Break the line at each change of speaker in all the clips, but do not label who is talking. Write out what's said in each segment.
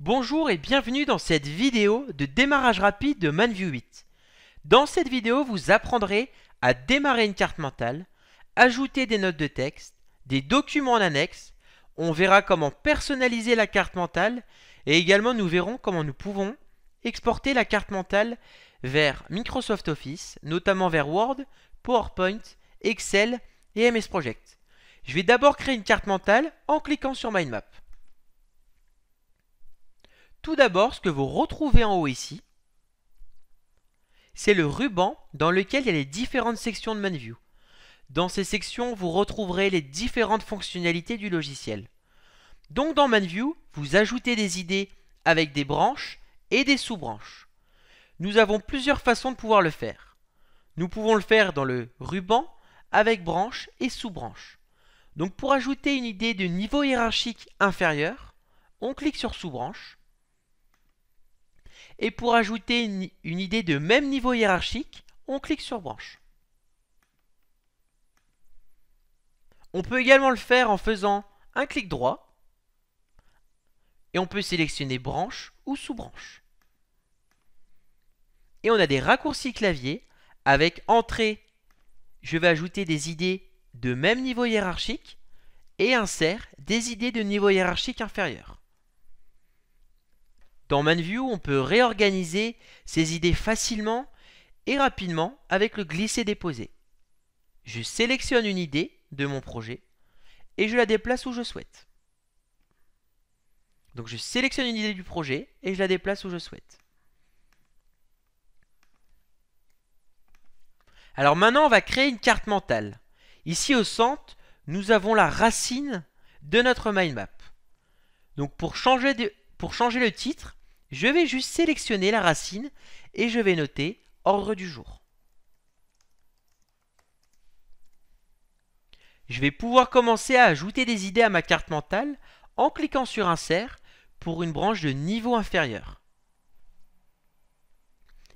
Bonjour et bienvenue dans cette vidéo de démarrage rapide de ManView 8. Dans cette vidéo, vous apprendrez à démarrer une carte mentale, ajouter des notes de texte, des documents en annexe, on verra comment personnaliser la carte mentale et également nous verrons comment nous pouvons exporter la carte mentale vers Microsoft Office, notamment vers Word, PowerPoint, Excel et MS Project. Je vais d'abord créer une carte mentale en cliquant sur Mindmap. Tout d'abord, ce que vous retrouvez en haut ici, c'est le ruban dans lequel il y a les différentes sections de ManView. Dans ces sections, vous retrouverez les différentes fonctionnalités du logiciel. Donc dans ManView, vous ajoutez des idées avec des branches et des sous-branches. Nous avons plusieurs façons de pouvoir le faire. Nous pouvons le faire dans le ruban avec branches et sous-branches. Donc pour ajouter une idée de niveau hiérarchique inférieur, on clique sur sous-branche et pour ajouter une, idée de même niveau hiérarchique, on clique sur branche. On peut également le faire en faisant un clic droit et on peut sélectionner branche ou sous-branche. Et on a des raccourcis clavier avec entrée, je vais ajouter des idées de même niveau hiérarchique et insert des idées de niveau hiérarchique inférieur. Dans ManView, on peut réorganiser ses idées facilement et rapidement avec le glisser-déposer. Je sélectionne une idée de mon projet et je la déplace où je souhaite. Donc je sélectionne une idée du projet et je la déplace où je souhaite. Alors maintenant, on va créer une carte mentale. Ici au centre, nous avons la racine de notre mind map. Donc pour changer, pour changer le titre, je vais juste sélectionner la racine et je vais noter ordre du jour. Je vais pouvoir commencer à ajouter des idées à ma carte mentale en cliquant sur Insert pour une branche de niveau inférieur.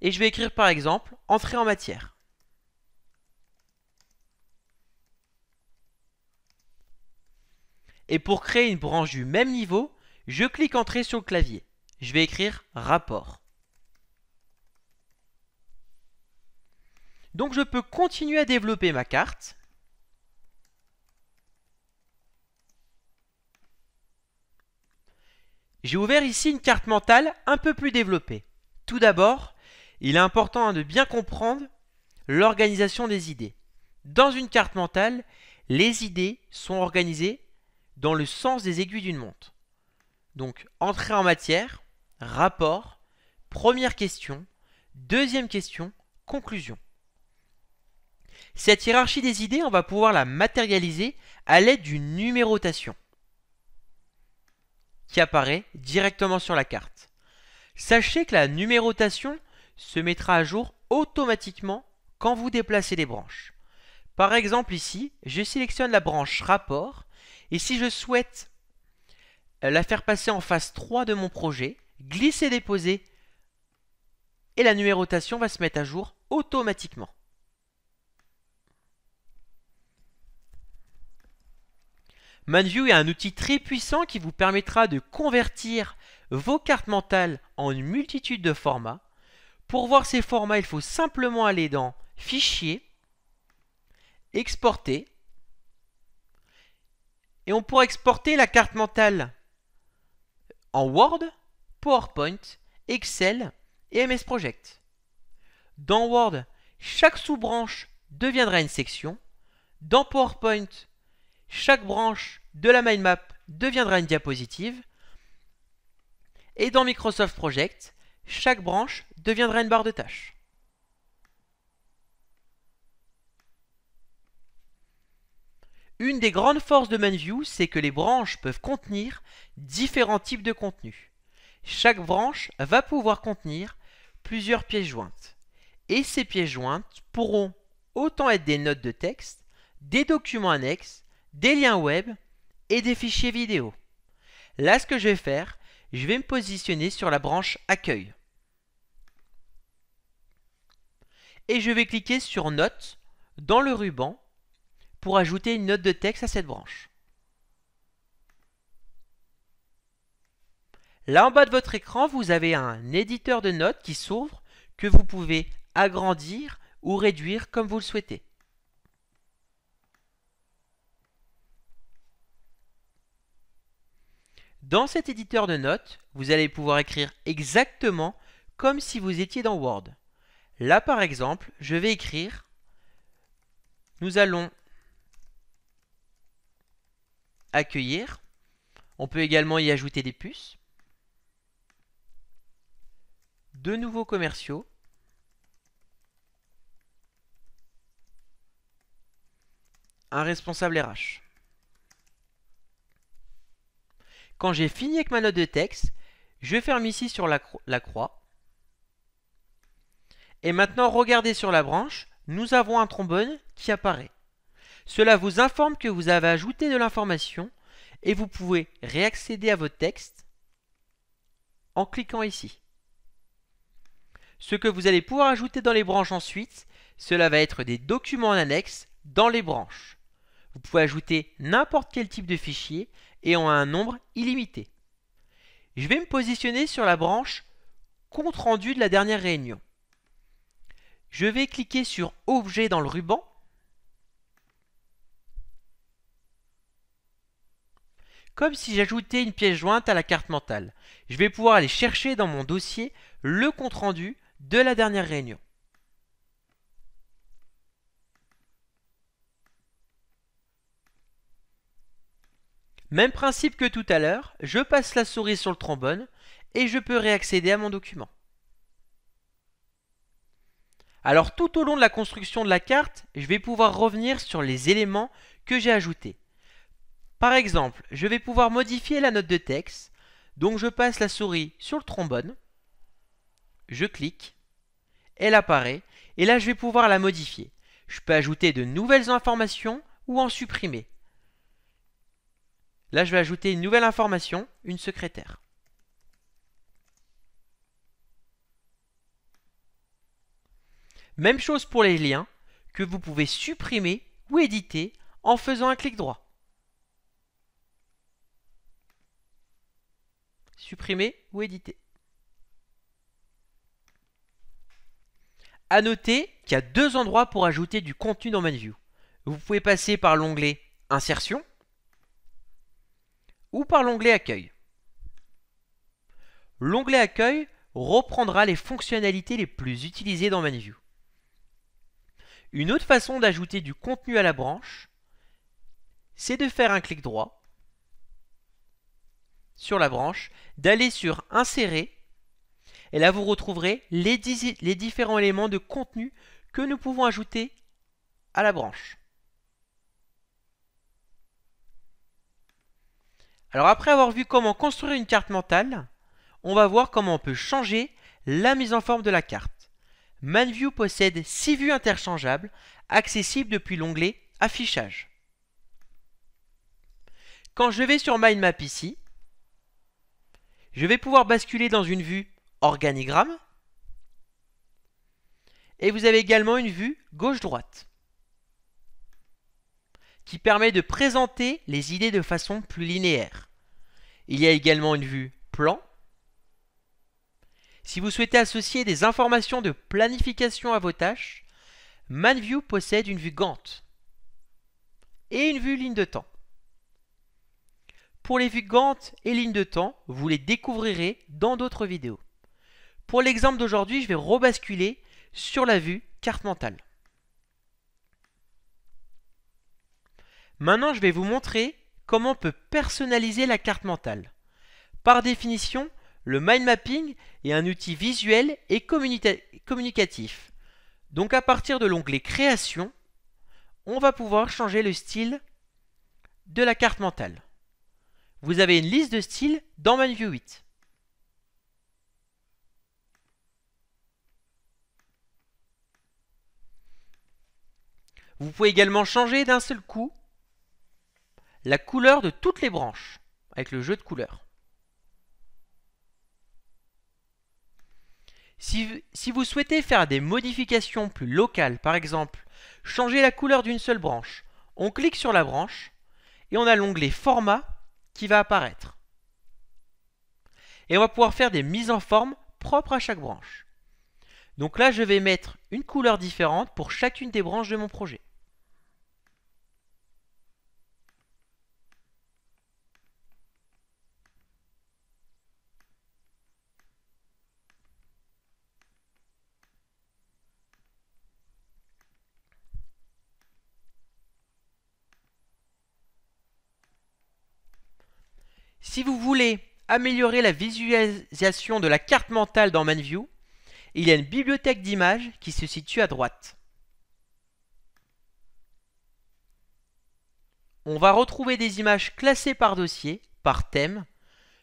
Et je vais écrire par exemple Entrée en matière. Et pour créer une branche du même niveau, je clique Entrée sur le clavier. Je vais écrire rapport. Donc je peux continuer à développer ma carte. J'ai ouvert ici une carte mentale un peu plus développée. Tout d'abord, il est important de bien comprendre l'organisation des idées. Dans une carte mentale, les idées sont organisées dans le sens des aiguilles d'une montre. Donc, entrée en matière, rapport, première question, deuxième question, conclusion. Cette hiérarchie des idées, on va pouvoir la matérialiser à l'aide d'une numérotation qui apparaît directement sur la carte. Sachez que la numérotation se mettra à jour automatiquement quand vous déplacez les branches. Par exemple ici, je sélectionne la branche rapport et si je souhaite la faire passer en phase 3 de mon projet, glisser-déposer, et la numérotation va se mettre à jour automatiquement. ManView est un outil très puissant qui vous permettra de convertir vos cartes mentales en une multitude de formats. Pour voir ces formats, il faut simplement aller dans Fichier, Exporter, et on pourra exporter la carte mentale en Word PowerPoint, Excel et MS Project. Dans Word, chaque sous-branche deviendra une section. Dans PowerPoint, chaque branche de la map deviendra une diapositive. Et dans Microsoft Project, chaque branche deviendra une barre de tâches. Une des grandes forces de MindView, c'est que les branches peuvent contenir différents types de contenus. Chaque branche va pouvoir contenir plusieurs pièces jointes. Et ces pièces jointes pourront autant être des notes de texte, des documents annexes, des liens web et des fichiers vidéo. Là, ce que je vais faire, je vais me positionner sur la branche Accueil. Et je vais cliquer sur Notes dans le ruban pour ajouter une note de texte à cette branche. Là en bas de votre écran, vous avez un éditeur de notes qui s'ouvre que vous pouvez agrandir ou réduire comme vous le souhaitez. Dans cet éditeur de notes, vous allez pouvoir écrire exactement comme si vous étiez dans Word. Là par exemple, je vais écrire nous allons accueillir. On peut également y ajouter des puces deux nouveaux commerciaux. Un responsable RH. Quand j'ai fini avec ma note de texte, je ferme ici sur la, la croix. Et maintenant, regardez sur la branche, nous avons un trombone qui apparaît. Cela vous informe que vous avez ajouté de l'information et vous pouvez réaccéder à votre texte en cliquant ici. Ce que vous allez pouvoir ajouter dans les branches ensuite, cela va être des documents en annexe dans les branches. Vous pouvez ajouter n'importe quel type de fichier et en un nombre illimité. Je vais me positionner sur la branche compte rendu de la dernière réunion. Je vais cliquer sur objet dans le ruban. Comme si j'ajoutais une pièce jointe à la carte mentale. Je vais pouvoir aller chercher dans mon dossier le compte rendu de la dernière réunion. Même principe que tout à l'heure, je passe la souris sur le trombone et je peux réaccéder à mon document. Alors tout au long de la construction de la carte, je vais pouvoir revenir sur les éléments que j'ai ajoutés. Par exemple, je vais pouvoir modifier la note de texte, donc je passe la souris sur le trombone je clique, elle apparaît, et là je vais pouvoir la modifier. Je peux ajouter de nouvelles informations ou en supprimer. Là je vais ajouter une nouvelle information, une secrétaire. Même chose pour les liens que vous pouvez supprimer ou éditer en faisant un clic droit. Supprimer ou éditer. A noter qu'il y a deux endroits pour ajouter du contenu dans ManView. Vous pouvez passer par l'onglet Insertion ou par l'onglet Accueil. L'onglet Accueil reprendra les fonctionnalités les plus utilisées dans Manview. Une autre façon d'ajouter du contenu à la branche, c'est de faire un clic droit sur la branche, d'aller sur Insérer et là, vous retrouverez les, différents éléments de contenu que nous pouvons ajouter à la branche. Alors après avoir vu comment construire une carte mentale, on va voir comment on peut changer la mise en forme de la carte. ManView possède 6 vues interchangeables accessibles depuis l'onglet Affichage. Quand je vais sur MindMap ici, je vais pouvoir basculer dans une vue organigramme. Et vous avez également une vue gauche-droite qui permet de présenter les idées de façon plus linéaire. Il y a également une vue plan. Si vous souhaitez associer des informations de planification à vos tâches, ManView possède une vue Gantt et une vue ligne de temps. Pour les vues Gantt et ligne de temps, vous les découvrirez dans d'autres vidéos. Pour l'exemple d'aujourd'hui, je vais rebasculer sur la vue carte mentale. Maintenant, je vais vous montrer comment on peut personnaliser la carte mentale. Par définition, le mind mapping est un outil visuel et communicatif. Donc à partir de l'onglet création, on va pouvoir changer le style de la carte mentale. Vous avez une liste de styles dans MindView 8. Vous pouvez également changer d'un seul coup la couleur de toutes les branches avec le jeu de couleurs. Si, vous souhaitez faire des modifications plus locales, par exemple, changer la couleur d'une seule branche, on clique sur la branche et on a l'onglet Format qui va apparaître. Et on va pouvoir faire des mises en forme propres à chaque branche. Donc là, je vais mettre une couleur différente pour chacune des branches de mon projet. Si vous voulez améliorer la visualisation de la carte mentale dans ManView, il y a une bibliothèque d'images qui se situe à droite. On va retrouver des images classées par dossier, par thème.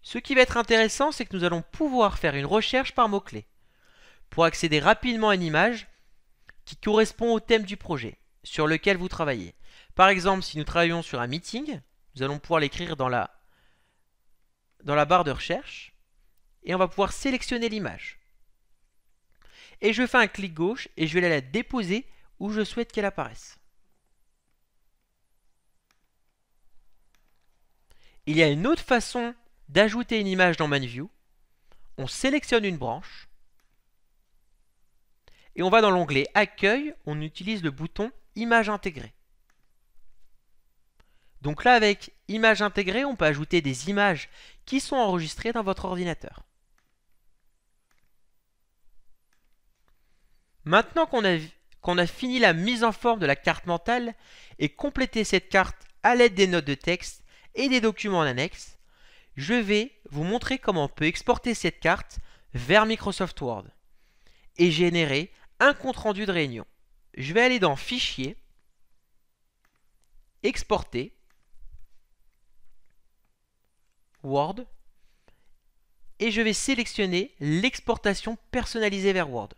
Ce qui va être intéressant, c'est que nous allons pouvoir faire une recherche par mots-clés pour accéder rapidement à une image qui correspond au thème du projet sur lequel vous travaillez. Par exemple, si nous travaillons sur un meeting, nous allons pouvoir l'écrire dans la dans la barre de recherche et on va pouvoir sélectionner l'image. Et je fais un clic gauche et je vais la déposer où je souhaite qu'elle apparaisse. Il y a une autre façon d'ajouter une image dans ManView. On sélectionne une branche et on va dans l'onglet Accueil, on utilise le bouton Image intégrée. Donc là avec Images intégrées, on peut ajouter des images qui sont enregistrées dans votre ordinateur. Maintenant qu'on a, a, fini la mise en forme de la carte mentale et complété cette carte à l'aide des notes de texte et des documents en annexe, je vais vous montrer comment on peut exporter cette carte vers Microsoft Word et générer un compte-rendu de réunion. Je vais aller dans Fichier, Exporter, Word et je vais sélectionner l'exportation personnalisée vers Word.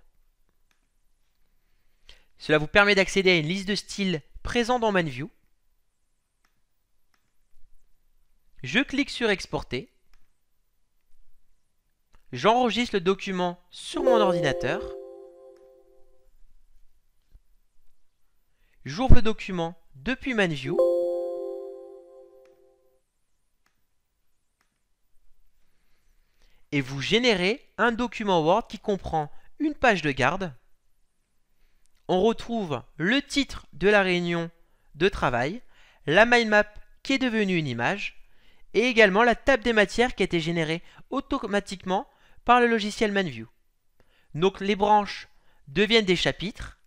Cela vous permet d'accéder à une liste de styles présents dans ManView. Je clique sur Exporter. J'enregistre le document sur mon ordinateur. J'ouvre le document depuis ManView. et vous générez un document Word qui comprend une page de garde. On retrouve le titre de la réunion de travail, la mind map qui est devenue une image, et également la table des matières qui a été générée automatiquement par le logiciel ManView. Donc les branches deviennent des chapitres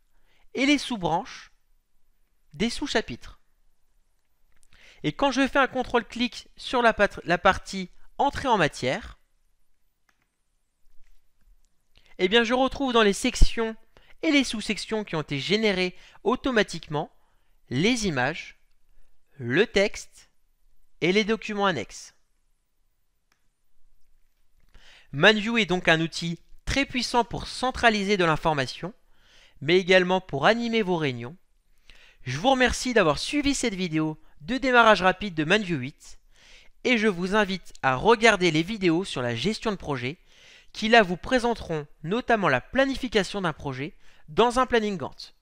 et les sous-branches des sous-chapitres. Et quand je fais un contrôle-clic sur la, la partie entrée en matière, eh bien je retrouve dans les sections et les sous-sections qui ont été générées automatiquement les images, le texte et les documents annexes. ManView est donc un outil très puissant pour centraliser de l'information, mais également pour animer vos réunions. Je vous remercie d'avoir suivi cette vidéo de démarrage rapide de ManView 8 et je vous invite à regarder les vidéos sur la gestion de projet qui là vous présenteront notamment la planification d'un projet dans un planning Gantt.